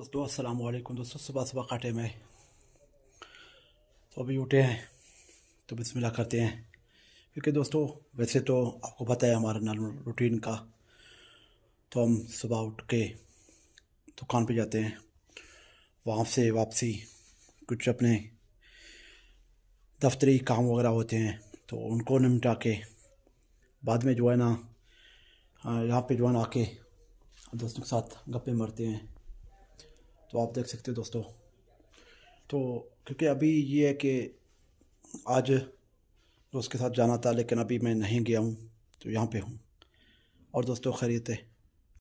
दोस्तों अस्सलाम वालेकुम दोस्तों सुबह सुबह काटे में तो अभी उठे हैं तो बिस्मिल्लाह करते हैं क्योंकि दोस्तों वैसे तो आपको पता है हमारा नॉर्मल रूटीन का तो हम सुबह उठ के दुकान पे जाते हैं वहाँ से वापसी कुछ अपने दफ्तरी काम वगैरह होते हैं तो उनको निपटा के बाद में जो है ना हाँ, यहाँ पे जो है ना आके दोस्तों के साथ गप्पे मरते हैं तो आप देख सकते हो दोस्तों तो क्योंकि अभी ये है कि आज दोस्त के साथ जाना था लेकिन अभी मैं नहीं गया हूँ तो यहाँ पे हूँ और दोस्तों खरीदते